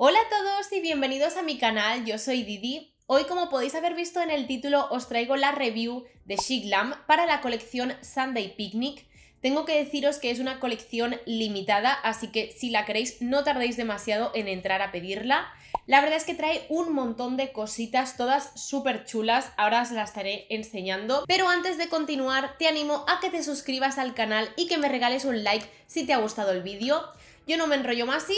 Hola a todos y bienvenidos a mi canal, yo soy Didi. Hoy como podéis haber visto en el título os traigo la review de Shiglam para la colección Sunday Picnic. Tengo que deciros que es una colección limitada, así que si la queréis no tardéis demasiado en entrar a pedirla. La verdad es que trae un montón de cositas, todas súper chulas, ahora os las estaré enseñando. Pero antes de continuar, te animo a que te suscribas al canal y que me regales un like si te ha gustado el vídeo. Yo no me enrollo más y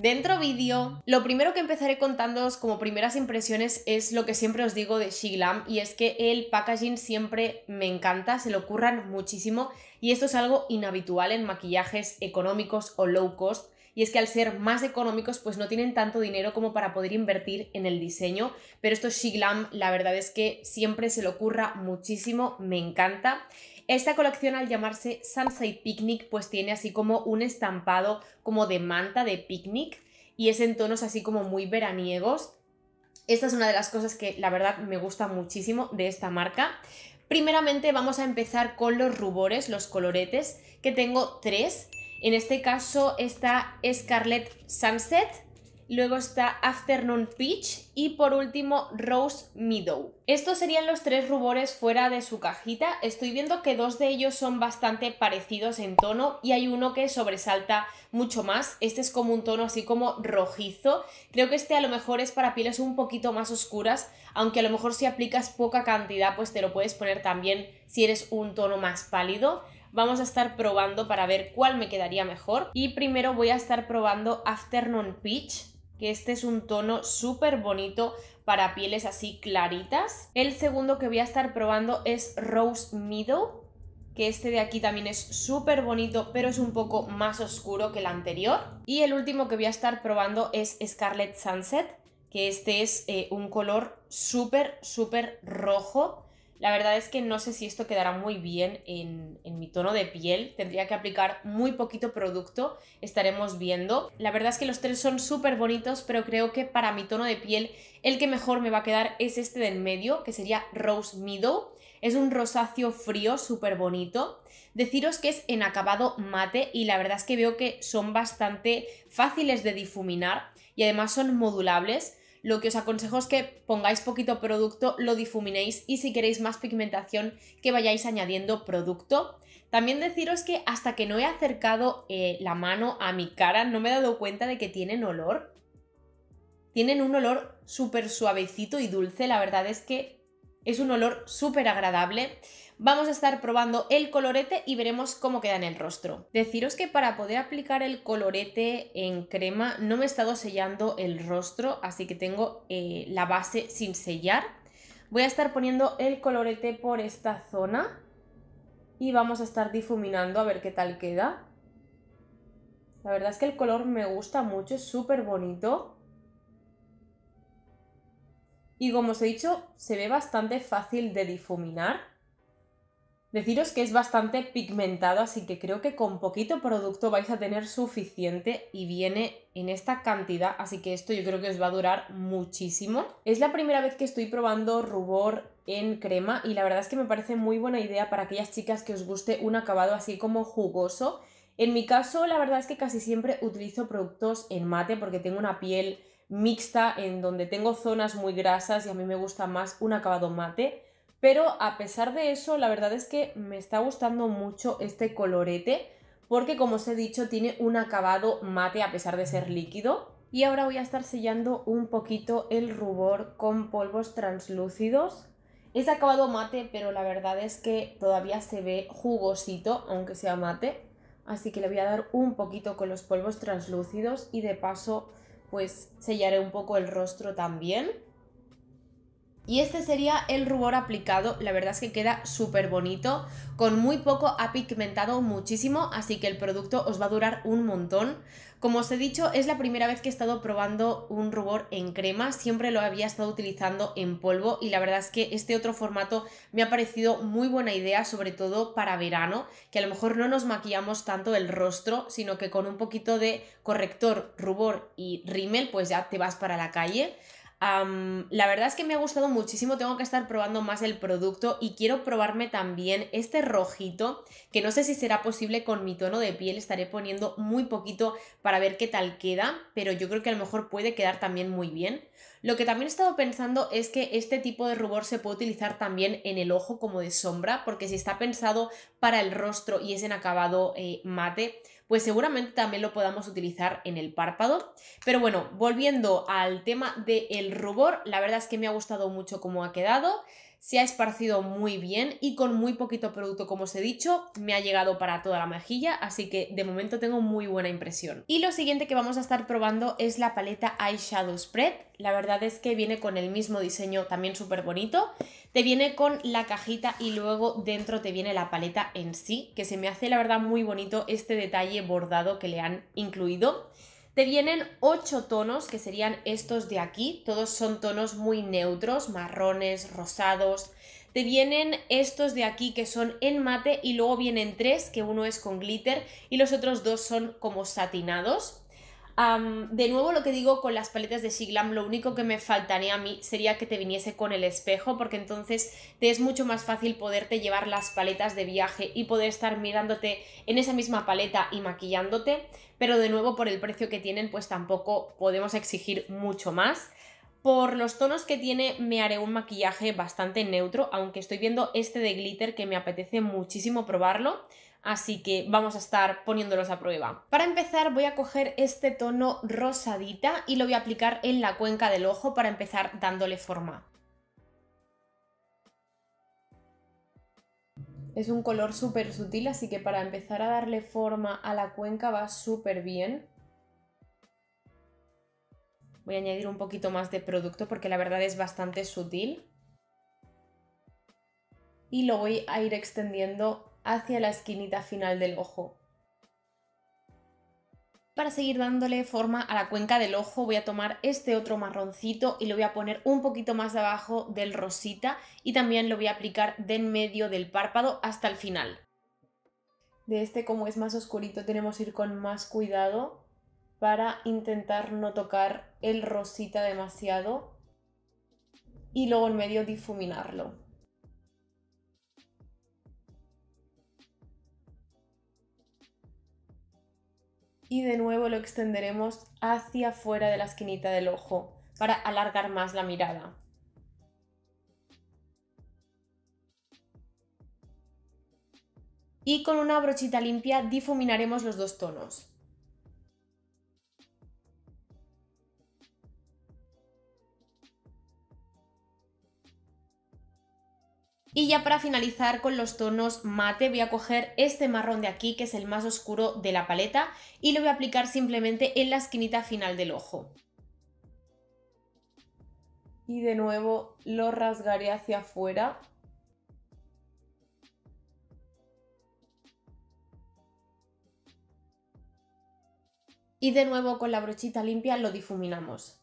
dentro vídeo. Lo primero que empezaré contándoos como primeras impresiones es lo que siempre os digo de Shiglam y es que el packaging siempre me encanta, se lo curran muchísimo y esto es algo inhabitual en maquillajes económicos o low cost y es que al ser más económicos pues no tienen tanto dinero como para poder invertir en el diseño, pero esto Shiglam la verdad es que siempre se lo curra muchísimo, me encanta esta colección al llamarse Sunset Picnic pues tiene así como un estampado como de manta de picnic y es en tonos así como muy veraniegos. Esta es una de las cosas que la verdad me gusta muchísimo de esta marca. Primeramente vamos a empezar con los rubores, los coloretes, que tengo tres. En este caso está Scarlet Sunset, Luego está Afternoon Peach y por último Rose Meadow. Estos serían los tres rubores fuera de su cajita. Estoy viendo que dos de ellos son bastante parecidos en tono y hay uno que sobresalta mucho más. Este es como un tono así como rojizo. Creo que este a lo mejor es para pieles un poquito más oscuras, aunque a lo mejor si aplicas poca cantidad pues te lo puedes poner también si eres un tono más pálido vamos a estar probando para ver cuál me quedaría mejor. Y primero voy a estar probando Afternoon Peach, que este es un tono súper bonito para pieles así claritas. El segundo que voy a estar probando es Rose Meadow, que este de aquí también es súper bonito, pero es un poco más oscuro que el anterior. Y el último que voy a estar probando es Scarlet Sunset, que este es eh, un color súper, súper rojo, la verdad es que no sé si esto quedará muy bien en, mi tono de piel. Tendría que aplicar muy poquito producto. Estaremos viendo. La verdad es que los tres son súper bonitos, pero creo que para mi tono de piel el que mejor me va a quedar es este del medio, que sería Rose Meadow. Es un rosáceo frío, súper bonito. Deciros que es en acabado mate y la verdad es que veo que son bastante fáciles de difuminar y además son modulables lo que os aconsejo es que pongáis poquito producto, lo difuminéis y si queréis más pigmentación, que vayáis añadiendo producto. También deciros que hasta que no he acercado eh, la mano a mi cara, no me he dado cuenta de que tienen olor. Tienen un olor súper suavecito y dulce, la verdad es que es un olor súper agradable. Vamos a estar probando el colorete y veremos cómo queda en el rostro. Deciros que para poder aplicar el colorete en crema no me he estado sellando el rostro, así que tengo eh, la base sin sellar. Voy a estar poniendo el colorete por esta zona y vamos a estar difuminando a ver qué tal queda. La verdad es que el color me gusta mucho, es súper bonito. Y como os he dicho, se ve bastante fácil de difuminar. Deciros que es bastante pigmentado, así que creo que con poquito producto vais a tener suficiente y viene en esta cantidad, así que esto yo creo que os va a durar muchísimo. Es la primera vez que estoy probando rubor en crema y la verdad es que me parece muy buena idea para aquellas chicas que os guste un acabado así como jugoso. En mi caso, la verdad es que casi siempre utilizo productos en mate porque tengo una piel mixta en donde tengo zonas muy grasas y a mí me gusta más un acabado mate. Pero a pesar de eso, la verdad es que me está gustando mucho este colorete porque como os he dicho tiene un acabado mate a pesar de ser líquido. Y ahora voy a estar sellando un poquito el rubor con polvos translúcidos. Es acabado mate, pero la verdad es que todavía se ve jugosito, aunque sea mate. Así que le voy a dar un poquito con los polvos translúcidos y de paso pues sellaré un poco el rostro también. Y este sería el rubor aplicado, la verdad es que queda súper bonito, con muy poco ha pigmentado muchísimo, así que el producto os va a durar un montón. Como os he dicho, es la primera vez que he estado probando un rubor en crema, siempre lo había estado utilizando en polvo y la verdad es que este otro formato me ha parecido muy buena idea, sobre todo para verano, que a lo mejor no nos maquillamos tanto el rostro, sino que con un poquito de corrector, rubor y rímel pues ya te vas para la calle la verdad es que me ha gustado muchísimo, tengo que estar probando más el producto y quiero probarme también este rojito, que no sé si será posible con mi tono de piel, estaré poniendo muy poquito para ver qué tal queda, pero yo creo que a lo mejor puede quedar también muy bien. Lo que también he estado pensando es que este tipo de rubor se puede utilizar también en el ojo como de sombra, porque si está pensado para el rostro y es en acabado eh, mate, pues seguramente también lo podamos utilizar en el párpado. Pero bueno, volviendo al tema del rubor, la verdad es que me ha gustado mucho cómo ha quedado se ha esparcido muy bien y con muy poquito producto, como os he dicho, me ha llegado para toda la mejilla, así que de momento tengo muy buena impresión. Y lo siguiente que vamos a estar probando es la paleta Eyeshadow Spread. La verdad es que viene con el mismo diseño, también súper bonito. Te viene con la cajita y luego dentro te viene la paleta en sí, que se me hace la verdad muy bonito este detalle bordado que le han incluido. Te vienen ocho tonos, que serían estos de aquí, todos son tonos muy neutros, marrones, rosados. Te vienen estos de aquí que son en mate y luego vienen tres, que uno es con glitter y los otros dos son como satinados de nuevo, lo que digo con las paletas de Siglam, lo único que me faltaría a mí sería que te viniese con el espejo, porque entonces te es mucho más fácil poderte llevar las paletas de viaje y poder estar mirándote en esa misma paleta y maquillándote. Pero de nuevo, por el precio que tienen, pues tampoco podemos exigir mucho más. Por los tonos que tiene me haré un maquillaje bastante neutro, aunque estoy viendo este de glitter que me apetece muchísimo probarlo así que vamos a estar poniéndolos a prueba. Para empezar voy a coger este tono rosadita y lo voy a aplicar en la cuenca del ojo para empezar dándole forma. Es un color súper sutil, así que para empezar a darle forma a la cuenca va súper bien. Voy a añadir un poquito más de producto porque la verdad es bastante sutil. Y lo voy a ir extendiendo hacia la esquinita final del ojo. Para seguir dándole forma a la cuenca del ojo voy a tomar este otro marroncito y lo voy a poner un poquito más abajo del rosita y también lo voy a aplicar de en medio del párpado hasta el final. De este como es más oscurito tenemos que ir con más cuidado para intentar no tocar el rosita demasiado y luego en medio difuminarlo. y de nuevo lo extenderemos hacia afuera de la esquinita del ojo para alargar más la mirada. Y con una brochita limpia difuminaremos los dos tonos. Y ya para finalizar con los tonos mate voy a coger este marrón de aquí que es el más oscuro de la paleta y lo voy a aplicar simplemente en la esquinita final del ojo. Y de nuevo lo rasgaré hacia afuera y de nuevo con la brochita limpia lo difuminamos.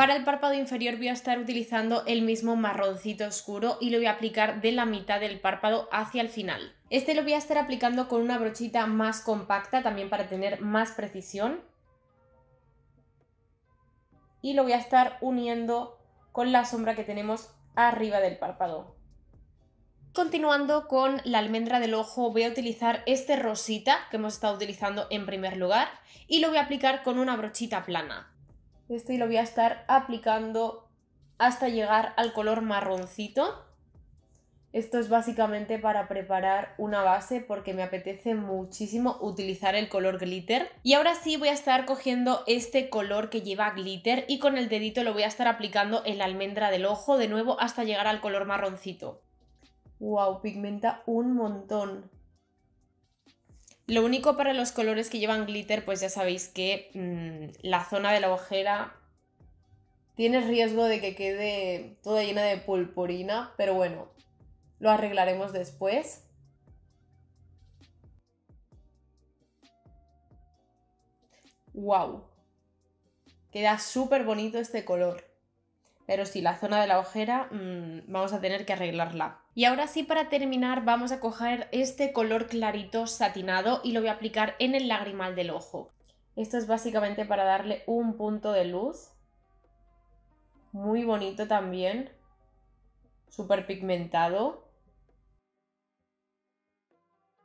Para el párpado inferior voy a estar utilizando el mismo marroncito oscuro y lo voy a aplicar de la mitad del párpado hacia el final. Este lo voy a estar aplicando con una brochita más compacta también para tener más precisión. Y lo voy a estar uniendo con la sombra que tenemos arriba del párpado. Continuando con la almendra del ojo, voy a utilizar este rosita que hemos estado utilizando en primer lugar y lo voy a aplicar con una brochita plana. Esto lo voy a estar aplicando hasta llegar al color marroncito. Esto es básicamente para preparar una base porque me apetece muchísimo utilizar el color glitter. Y ahora sí voy a estar cogiendo este color que lleva glitter y con el dedito lo voy a estar aplicando en la almendra del ojo de nuevo hasta llegar al color marroncito. ¡Wow! Pigmenta un montón. Lo único para los colores que llevan glitter, pues ya sabéis que mm, la zona de la ojera tiene riesgo de que quede toda llena de pulpurina, pero bueno, lo arreglaremos después. ¡Wow! Queda súper bonito este color. Pero sí, la zona de la ojera mm, vamos a tener que arreglarla. Y ahora sí, para terminar, vamos a coger este color clarito satinado y lo voy a aplicar en el lagrimal del ojo. Esto es básicamente para darle un punto de luz. Muy bonito también. Súper pigmentado.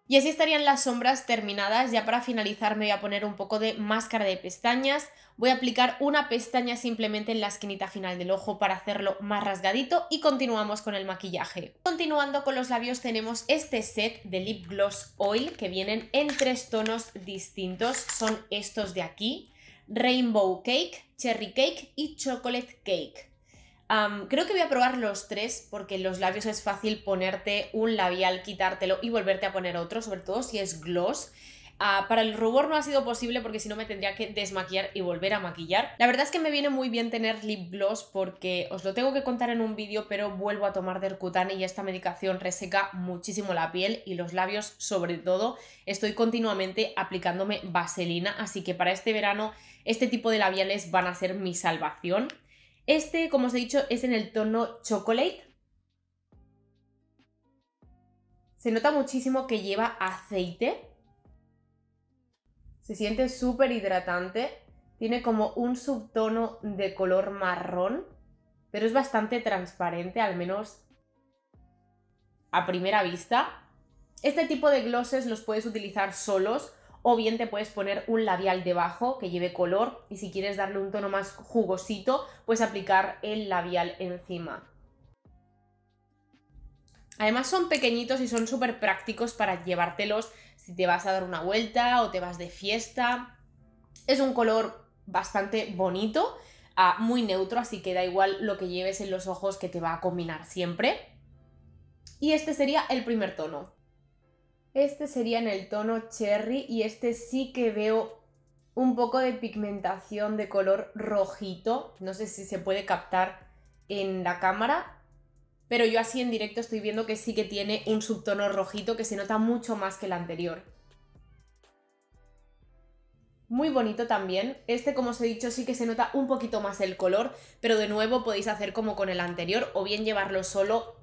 Y así estarían las sombras terminadas. Ya para finalizar me voy a poner un poco de máscara de pestañas. Voy a aplicar una pestaña simplemente en la esquinita final del ojo para hacerlo más rasgadito y continuamos con el maquillaje. Continuando con los labios tenemos este set de Lip Gloss Oil que vienen en tres tonos distintos. Son estos de aquí, Rainbow Cake, Cherry Cake y Chocolate Cake creo que voy a probar los tres porque los labios es fácil ponerte un labial, quitártelo y volverte a poner otro, sobre todo si es gloss. Ah, para el rubor no ha sido posible porque si no me tendría que desmaquillar y volver a maquillar. La verdad es que me viene muy bien tener lip gloss porque os lo tengo que contar en un vídeo, pero vuelvo a tomar Dercutane y esta medicación reseca muchísimo la piel y los labios sobre todo. Estoy continuamente aplicándome vaselina, así que para este verano este tipo de labiales van a ser mi salvación. Este, como os he dicho, es en el tono chocolate. Se nota muchísimo que lleva aceite. Se siente súper hidratante. Tiene como un subtono de color marrón, pero es bastante transparente, al menos a primera vista. Este tipo de glosses los puedes utilizar solos o bien te puedes poner un labial debajo que lleve color y si quieres darle un tono más jugosito, puedes aplicar el labial encima. Además son pequeñitos y son súper prácticos para llevártelos si te vas a dar una vuelta o te vas de fiesta. Es un color bastante bonito, ah, muy neutro, así que da igual lo que lleves en los ojos que te va a combinar siempre. Y este sería el primer tono. Este sería en el tono cherry y este sí que veo un poco de pigmentación de color rojito. No sé si se puede captar en la cámara, pero yo así en directo estoy viendo que sí que tiene un subtono rojito que se nota mucho más que el anterior. Muy bonito también. Este, como os he dicho, sí que se nota un poquito más el color, pero de nuevo podéis hacer como con el anterior, o bien llevarlo solo,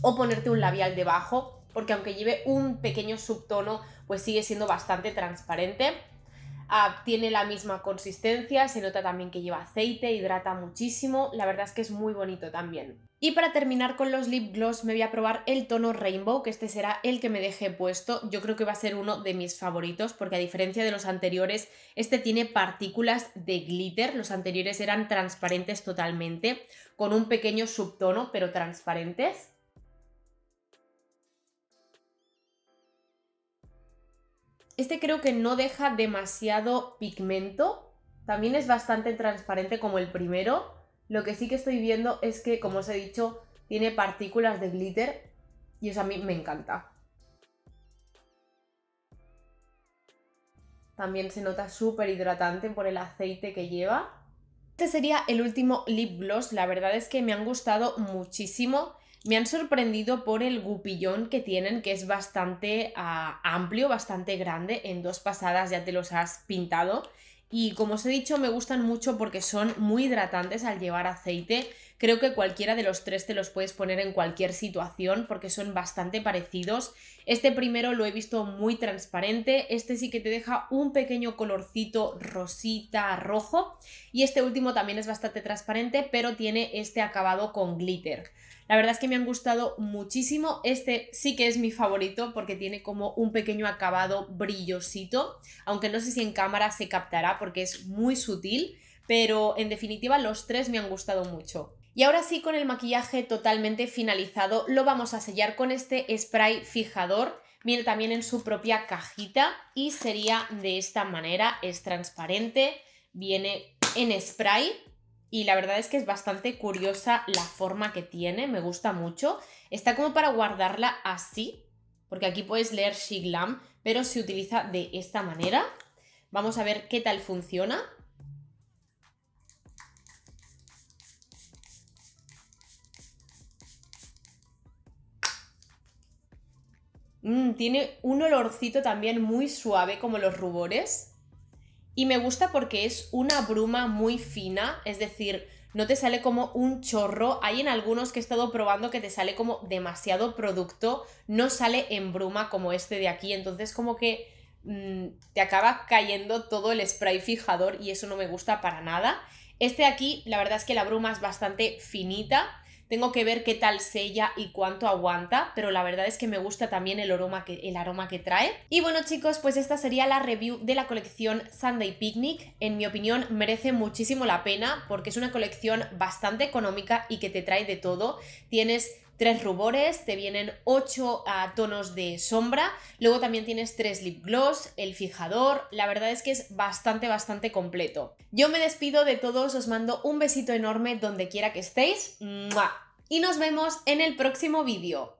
o ponerte un labial debajo porque aunque lleve un pequeño subtono, pues sigue siendo bastante transparente. Ah, tiene la misma consistencia, se nota también que lleva aceite, hidrata muchísimo, la verdad es que es muy bonito también. Y para terminar con los lip gloss me voy a probar el tono Rainbow, que este será el que me deje puesto. Yo creo que va a ser uno de mis favoritos porque a diferencia de los anteriores, este tiene partículas de glitter. Los anteriores eran transparentes totalmente, con un pequeño subtono, pero transparentes. Este creo que no deja demasiado pigmento. También es bastante transparente como el primero. Lo que sí que estoy viendo es que, como os he dicho, tiene partículas de glitter y eso a mí me encanta. También se nota súper hidratante por el aceite que lleva. Este sería el último lip gloss, la verdad es que me han gustado muchísimo. Me han sorprendido por el gupillón que tienen, que es bastante ah, amplio, bastante grande. En dos pasadas ya te los has pintado. Y como os he dicho, me gustan mucho porque son muy hidratantes al llevar aceite. Creo que cualquiera de los tres te los puedes poner en cualquier situación porque son bastante parecidos. Este primero lo he visto muy transparente, este sí que te deja un pequeño colorcito rosita rojo y este último también es bastante transparente pero tiene este acabado con glitter. La verdad es que me han gustado muchísimo. Este sí que es mi favorito porque tiene como un pequeño acabado brillosito, aunque no sé si en cámara se captará porque es muy sutil, pero en definitiva los tres me han gustado mucho. Y ahora sí, con el maquillaje totalmente finalizado, lo vamos a sellar con este spray fijador. Viene también en su propia cajita y sería de esta manera, es transparente, viene en spray y la verdad es que es bastante curiosa la forma que tiene, me gusta mucho. Está como para guardarla así, porque aquí puedes leer Shiglam, pero se utiliza de esta manera. Vamos a ver qué tal funciona. Mm, tiene un olorcito también muy suave como los rubores. Y me gusta porque es una bruma muy fina, es decir, no te sale como un chorro. Hay en algunos que he estado probando que te sale como demasiado producto, no sale en bruma como este de aquí, entonces como que mm, te acaba cayendo todo el spray fijador y eso no me gusta para nada. Este de aquí, la verdad es que la bruma es bastante finita tengo que ver qué tal sella y cuánto aguanta, pero la verdad es que me gusta también el aroma que, el aroma que trae. Y bueno chicos, pues esta sería la review de la colección Sunday Picnic. En mi opinión merece muchísimo la pena porque es una colección bastante económica y que te trae de todo. Tienes tres rubores, te vienen ocho ah, tonos de sombra, luego también tienes tres lip gloss, el fijador, la verdad es que es bastante, bastante completo. Yo me despido de todos, os mando un besito enorme donde quiera que estéis y nos vemos en el próximo vídeo.